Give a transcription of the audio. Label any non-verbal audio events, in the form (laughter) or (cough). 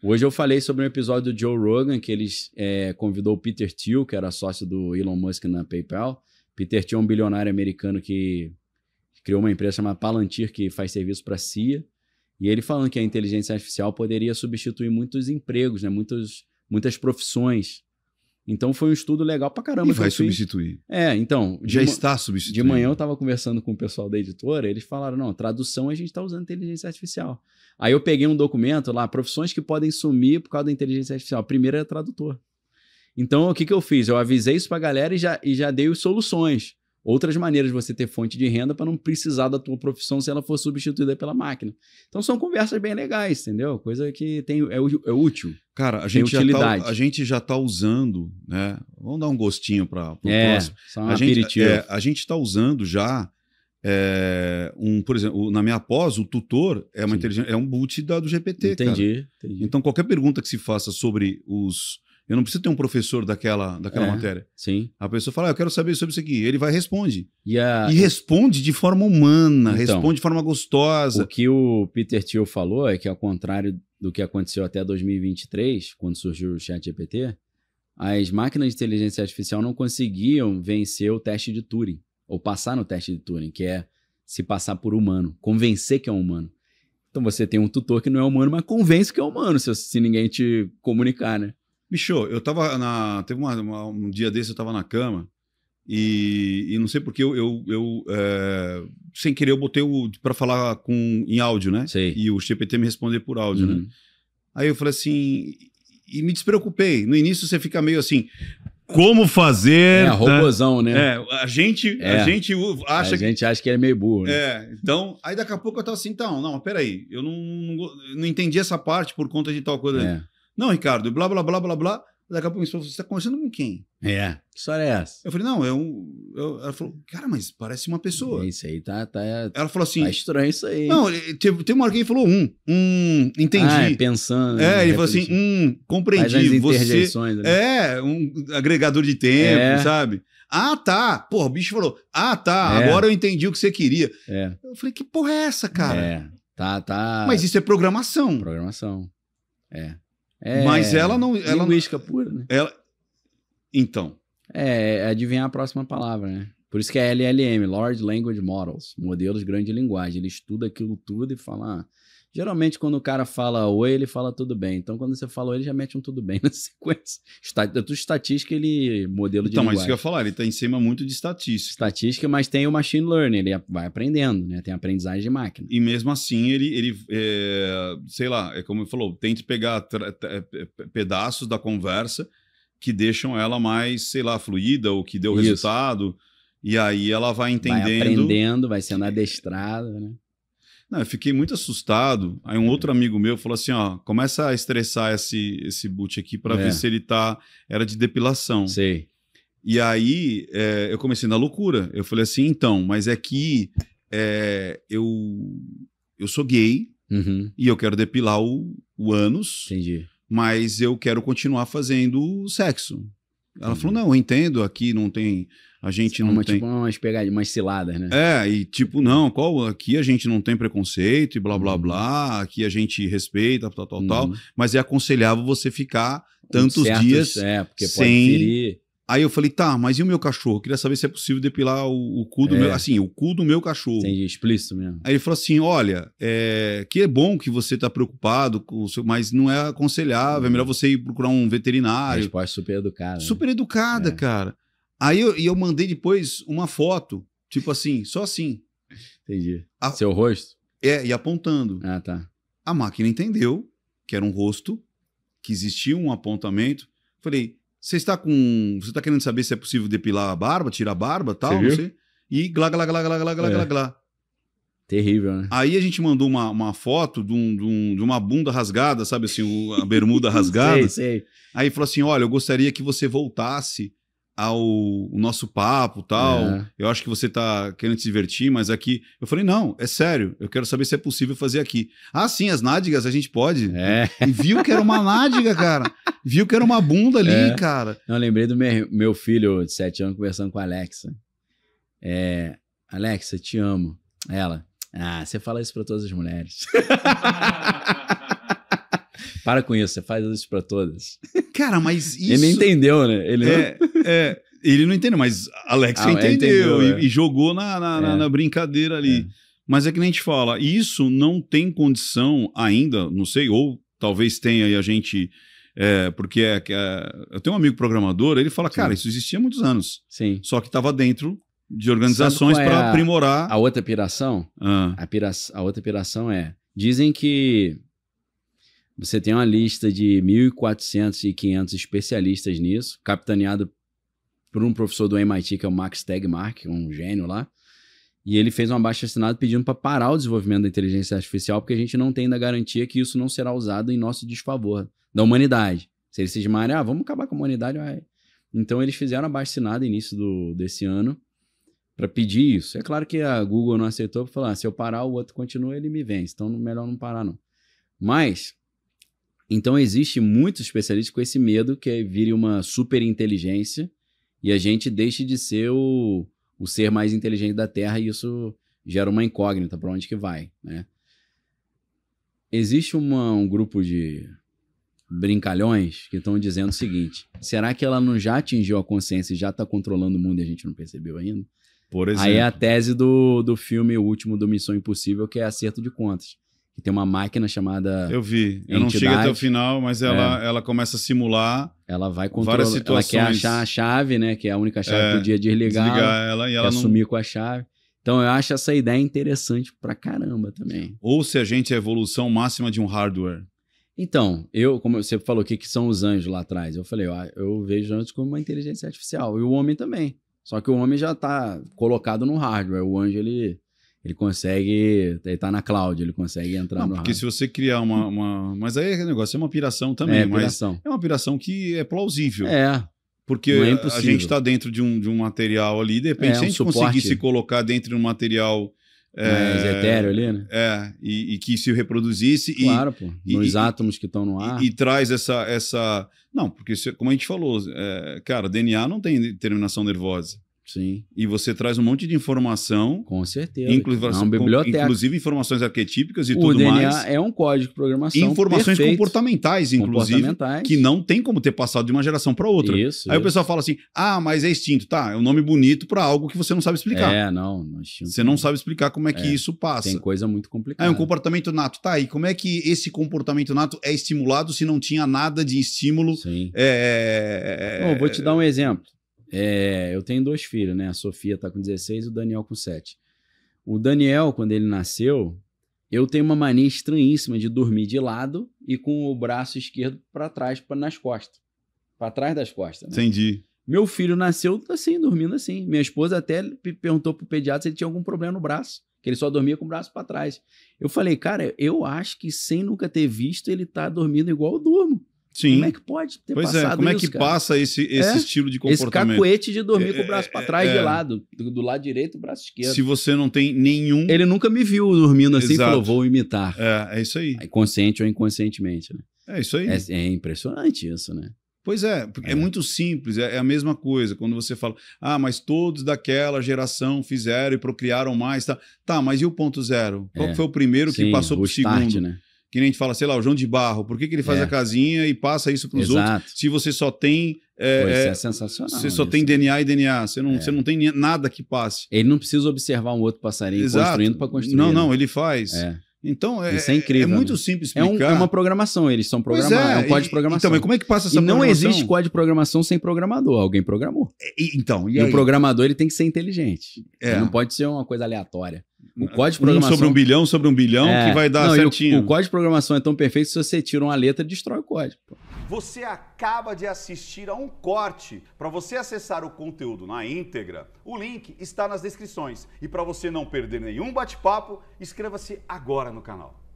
Hoje eu falei sobre um episódio do Joe Rogan, que eles é, convidou o Peter Thiel, que era sócio do Elon Musk na PayPal. Peter Thiel é um bilionário americano que criou uma empresa chamada Palantir, que faz serviço para a CIA. E ele falando que a inteligência artificial poderia substituir muitos empregos, né? muitos, muitas profissões. Então foi um estudo legal pra caramba. E vai substituir. É, então. Já está substituindo. De manhã eu estava conversando com o pessoal da editora, eles falaram: não, tradução a gente está usando inteligência artificial. Aí eu peguei um documento lá, profissões que podem sumir por causa da inteligência artificial. Primeiro é tradutor. Então o que, que eu fiz? Eu avisei isso pra galera e já, e já dei soluções outras maneiras de você ter fonte de renda para não precisar da tua profissão se ela for substituída pela máquina. Então são conversas bem legais, entendeu? Coisa que tem, é, é útil. Cara, a gente, já tá, a gente já tá usando, né? Vamos dar um gostinho para o é, próximo. Só a, gente, é, a gente está usando já. É, um, por exemplo, na minha pós, o tutor é uma é um boot da, do GPT. Entendi, entendi, Então, qualquer pergunta que se faça sobre os, eu não preciso ter um professor daquela, daquela é, matéria. Sim. A pessoa fala, ah, eu quero saber sobre isso aqui. Ele vai responde. E, a... e responde de forma humana, então, responde de forma gostosa. O que o Peter Thiel falou é que, ao contrário do que aconteceu até 2023, quando surgiu o Chat GPT, as máquinas de inteligência artificial não conseguiam vencer o teste de Turing, ou passar no teste de Turing, que é se passar por humano, convencer que é um humano. Então você tem um tutor que não é humano, mas convence que é humano, se, se ninguém te comunicar, né? Bicho, eu tava na. Teve uma, uma, um dia desse, eu tava na cama. E, e não sei porque eu, eu, eu é, sem querer, eu botei o para falar com, em áudio, né? Sei. E o GPT me responder por áudio, né? uhum. né? Aí eu falei assim. E me despreocupei. No início você fica meio assim. Como fazer. É, robozão, né? É, a gente, é. a gente acha. A gente que... acha que é meio burro, né? É, então. Aí daqui a pouco eu tava assim, então, não, peraí, eu não, não, não entendi essa parte por conta de tal coisa. É. Não, Ricardo, blá, blá, blá, blá, blá. Daqui a pouco minha você está conversando com quem? É, que história é essa? Eu falei, não, é um... Eu, é ela falou, cara, mas parece uma pessoa. Isso aí tá... tá ela falou assim... Tá estranho isso aí. Não, teve, teve uma hora que ele falou, hum, hum, entendi. Ah, é, pensando. É, né, ele falou assim, hum, compreendi. Você né? é um agregador de tempo, é. sabe? Ah, tá. Porra, o bicho falou, ah, tá, é. agora eu entendi o que você queria. É. Eu falei, que porra é essa, cara? É, tá, tá... Mas isso é programação. Programação, é. É, Mas ela não. Ela, linguística pura, né? Ela, então. É, é adivinhar a próxima palavra, né? Por isso que é LLM, Large Language Models, modelos de grande linguagem. Ele estuda aquilo tudo e fala. Ah, geralmente, quando o cara fala oi, ele fala tudo bem. Então, quando você fala oi, ele já mete um tudo bem (laughs) na sequência. Estat... É tudo estatística, ele modelo então, de linguagem. Então, mas isso que eu ia falar, ele está em cima muito de estatística. Estatística, mas tem o machine learning, ele vai aprendendo, né? Tem aprendizagem de máquina. E mesmo assim, ele, ele é, sei lá, é como eu falou, tente pegar é, pedaços da conversa que deixam ela mais, sei lá, fluida ou que deu Isso. resultado. E aí ela vai entendendo. Vai aprendendo, vai sendo adestrada, né? Não, eu fiquei muito assustado. Aí um é. outro amigo meu falou assim: ó, começa a estressar esse, esse boot aqui para é. ver se ele tá. Era de depilação. Sei. E aí é, eu comecei na loucura. Eu falei assim, então, mas é que é, eu, eu sou gay uhum. e eu quero depilar o, o ânus. Entendi. Mas eu quero continuar fazendo sexo. Ela falou: uhum. não, eu entendo, aqui não tem. A gente é não uma, tem. Tipo, umas, pegadinhas, umas ciladas, né? É, e tipo, não, qual aqui a gente não tem preconceito e blá blá uhum. blá, aqui a gente respeita, tal, tal, uhum. tal, mas é aconselhável você ficar tantos dias é, sem, Aí eu falei, tá, mas e o meu cachorro? Queria saber se é possível depilar o, o cu do é. meu. Assim, o cu do meu cachorro. Entendi, explícito mesmo. Aí ele falou assim: olha, é, que é bom que você tá preocupado com o seu, mas não é aconselhável, é uhum. melhor você ir procurar um veterinário. Resposta super educada. Né? Super educada, é. cara. Aí eu, eu mandei depois uma foto, tipo assim, só assim. Entendi. A, seu rosto? É, e apontando. Ah, tá. A máquina entendeu que era um rosto, que existia um apontamento. Falei, você está com. Você está querendo saber se é possível depilar a barba, tirar a barba tal, você viu? Você, e glá, glá, glá, glá, glá, glá, é. glá, glá. Terrível, né? Aí a gente mandou uma, uma foto de, um, de, um, de uma bunda rasgada, sabe assim, a bermuda (laughs) rasgada. sei, sei. Aí falou assim: olha, eu gostaria que você voltasse ao nosso papo tal. É. Eu acho que você tá querendo se divertir, mas aqui. Eu falei, não, é sério, eu quero saber se é possível fazer aqui. Ah, sim, as nádegas a gente pode. É. E viu que era uma nádega, cara. (laughs) viu que era uma bunda ali, é. cara. eu lembrei do meu, meu filho de 7 anos conversando com a Alexa. É, Alexa, te amo. Ela. Ah, você fala isso para todas as mulheres. (laughs) para com isso, você faz isso para todas. Cara, mas isso. Ele entendeu, né? Ele é, não... é, ele não entendeu, mas Alexa ah, entendeu, entendeu e, é. e, jogou na, na, na é. brincadeira ali. É. Mas é que nem a gente fala, isso não tem condição ainda, não sei, ou talvez tenha e a gente é, porque é, é, eu tenho um amigo programador, ele fala, Sim. cara, isso existia há muitos anos. Sim. Só que estava dentro de organizações é para aprimorar. A outra piração? Ah. A, pira, a outra piração é. Dizem que você tem uma lista de 1.400 e 500 especialistas nisso, capitaneado por um professor do MIT, que é o Max Tegmark, um gênio lá. E ele fez uma baixa assinada pedindo para parar o desenvolvimento da inteligência artificial, porque a gente não tem ainda garantia que isso não será usado em nosso desfavor da humanidade. Se eles cismarem, ah, vamos acabar com a humanidade, vai. Então eles fizeram a bastinada início do, desse ano para pedir isso. É claro que a Google não aceitou para falar, ah, se eu parar, o outro continua, ele me vence. Então melhor não parar não. Mas então existe muitos especialistas com esse medo que é vire uma super inteligência e a gente deixe de ser o, o ser mais inteligente da Terra e isso gera uma incógnita para onde que vai, né? Existe uma, um grupo de brincalhões que estão dizendo o seguinte: será que ela não já atingiu a consciência e já está controlando o mundo e a gente não percebeu ainda? Por exemplo. Aí é a tese do, do filme o último do Missão Impossível, que é acerto de contas. Que tem uma máquina chamada. Eu vi. Eu não chego até o final, mas ela, é. ela começa a simular. Ela vai controlar. Ela quer achar a chave, né? Que é a única chave é, que podia desligar. Desligar ela e ela. Não... Sumir com a chave. Então eu acho essa ideia interessante pra caramba também. Ou se a gente é a evolução máxima de um hardware. Então, eu, como você falou, o que, que são os anjos lá atrás? Eu falei, eu, eu vejo anjos como uma inteligência artificial. E o homem também. Só que o homem já está colocado no hardware. O anjo, ele, ele consegue. Ele está na cloud, ele consegue entrar Não, no Porque hardware. se você criar uma, uma. Mas aí é negócio, é uma piração também. É, piração. é uma piração que é plausível. É. Porque é a gente está dentro de um, de um material ali, de repente, é, se a gente um conseguir se colocar dentro de um material é, etéreo ali, né? É, e, e, que se reproduzisse. Claro, e, pô, nos e, átomos que estão no ar. E, traz essa, essa. Não, porque, como a gente falou, é, cara, DNA não tem determinação nervosa. Sim. E você traz um monte de informação. Com certeza. Inclusive, é uma biblioteca. inclusive informações arquetípicas e o tudo DNA mais. É um código de programação. Informações perfeito. comportamentais, inclusive. Comportamentais. Que não tem como ter passado de uma geração para outra. Isso, Aí isso. o pessoal fala assim: ah, mas é extinto. Tá, é um nome bonito para algo que você não sabe explicar. É, não. não é Você não sabe explicar como é que é, isso passa. Tem coisa muito complicada. É um comportamento nato. Tá, e como é que esse comportamento nato é estimulado se não tinha nada de estímulo? Sim. É... é Bom, vou te dar um exemplo. É, eu tenho dois filhos, né? A Sofia tá com 16 e o Daniel com 7. O Daniel, quando ele nasceu, eu tenho uma mania estranhíssima de dormir de lado e com o braço esquerdo para trás, para nas costas. Para trás das costas, né? Entendi. Meu filho nasceu assim, dormindo assim. Minha esposa até perguntou pro pediatra se ele tinha algum problema no braço, que ele só dormia com o braço para trás. Eu falei, cara, eu acho que sem nunca ter visto, ele tá dormindo igual eu durmo. Sim. Como é que pode ter pois é, passado é, Como é que passa esse, é? esse é? estilo de comportamento? Esse cacuete de dormir é, com o braço é, para trás de lado, do lado direito o braço esquerdo. Se você não tem nenhum... Ele nunca me viu dormindo assim e falou, vou imitar. É, é isso aí. Consciente ou inconscientemente, né? É isso aí. é impressionante isso, né? Pois é, é, é, muito simples, é, é, a mesma coisa. Quando você fala, ah, mas todos daquela geração fizeram e procriaram mais, tá? Tá, mas e o ponto zero? Qual é, foi o primeiro sim, que passou para o segundo? Start, né? que nem a gente fala, sei lá, o João de Barro, por que, que ele faz é. a casinha e passa isso para os outros? Se você só tem. É, é, é sensacional. Você só isso. tem DNA e DNA, você não, é. você não tem nada que passe. Ele não precisa observar um outro passarinho Exato. construindo para construir. Não, né? não, ele faz. É. Então é é, é, é, incrível, é muito né? simples explicar. É, um, é, uma programação, eles são programados, é, é um código de programação. Então, mas como é que passa essa e programação? não existe código de programação sem programador, alguém programou. É, e, então, e, e o programador ele tem que ser inteligente. Não pode ser uma coisa aleatória. O código de programação um sobre um bilhão, sobre um bilhão que vai dar não, certinho. O, o, código de programação é tão perfeito que se você tira uma letra, destrói o código. Pô. Você acaba de assistir a um corte. Para você acessar o conteúdo na íntegra, o link está nas descrições. E para você não perder nenhum bate-papo, inscreva-se agora no canal.